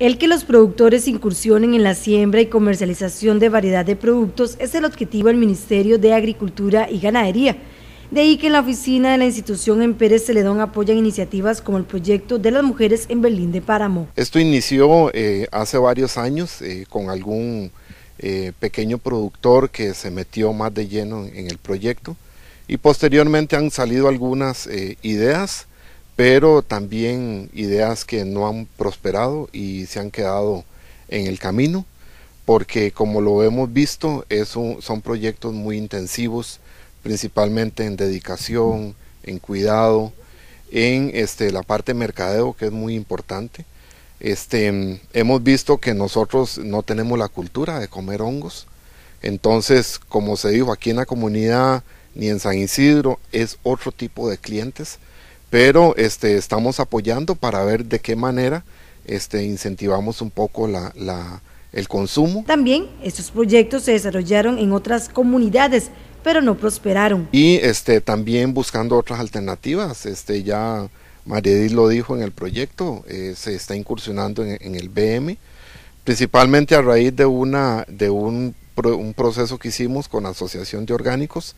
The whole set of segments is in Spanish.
El que los productores incursionen en la siembra y comercialización de variedad de productos es el objetivo del Ministerio de Agricultura y Ganadería. De ahí que en la oficina de la institución en Pérez Celedón apoyan iniciativas como el proyecto de las mujeres en Berlín de Páramo. Esto inició eh, hace varios años eh, con algún eh, pequeño productor que se metió más de lleno en el proyecto y posteriormente han salido algunas ideas pero también ideas que no han prosperado y se han quedado en el camino, porque como lo hemos visto, son proyectos muy intensivos, principalmente en dedicación, en cuidado, en este, la parte mercadeo, que es muy importante. Este, hemos visto que nosotros no tenemos la cultura de comer hongos, entonces, como se dijo aquí en la comunidad, ni en San Isidro, es otro tipo de clientes pero este, estamos apoyando para ver de qué manera este, incentivamos un poco el consumo. También estos proyectos se desarrollaron en otras comunidades, pero no prosperaron. Y este, también buscando otras alternativas, este, ya Mariedis lo dijo en el proyecto, eh, se está incursionando en, el BM, principalmente a raíz de, una, de un, un proceso que hicimos con la Asociación de Orgánicos,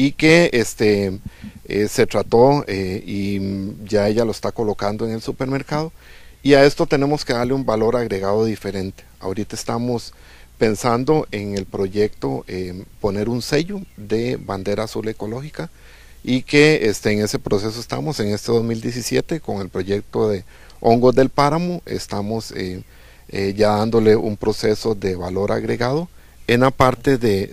y que este, eh, se trató eh, y ya ella lo está colocando en el supermercado. Y a esto tenemos que darle un valor agregado diferente. Ahorita estamos pensando en el proyecto eh, poner un sello de bandera azul ecológica y que este, en ese proceso estamos en este 2017 con el proyecto de hongos del páramo, estamos ya dándole un proceso de valor agregado en la parte de,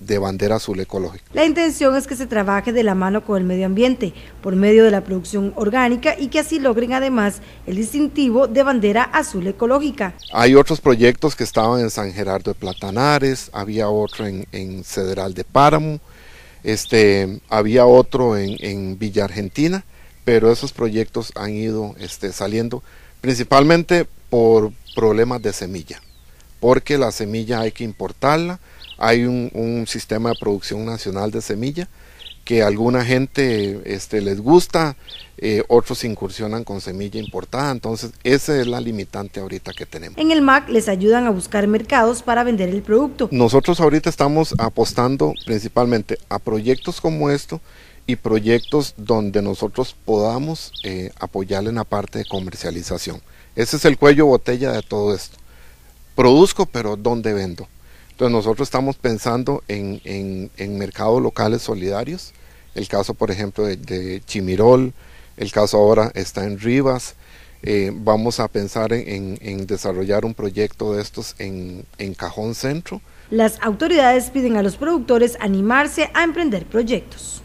de bandera azul ecológica. La intención es que se trabaje de la mano con el medio ambiente por medio de la producción orgánica y que así logren además el distintivo de bandera azul ecológica. Hay otros proyectos que estaban en San Gerardo de Platanares, había otro en, en Cederal de Páramo, este, había otro en, Villa Argentina, pero esos proyectos han ido este, saliendo principalmente por problemas de semilla, porque la semilla hay que importarla, hay un, sistema de producción nacional de semilla que a alguna gente este, les gusta, eh, otros incursionan con semilla importada, entonces esa es la limitante ahorita que tenemos. En el MAC les ayudan a buscar mercados para vender el producto. Nosotros ahorita estamos apostando principalmente a proyectos como esto y proyectos donde nosotros podamos eh, apoyar en la parte de comercialización. Ese es el cuello botella de todo esto. Produzco, pero ¿dónde vendo? Entonces nosotros estamos pensando en, mercados locales solidarios, el caso por ejemplo de, Chimirol, el caso ahora está en Rivas, eh, vamos a pensar en, desarrollar un proyecto de estos en Cajón Centro. Las autoridades piden a los productores animarse a emprender proyectos.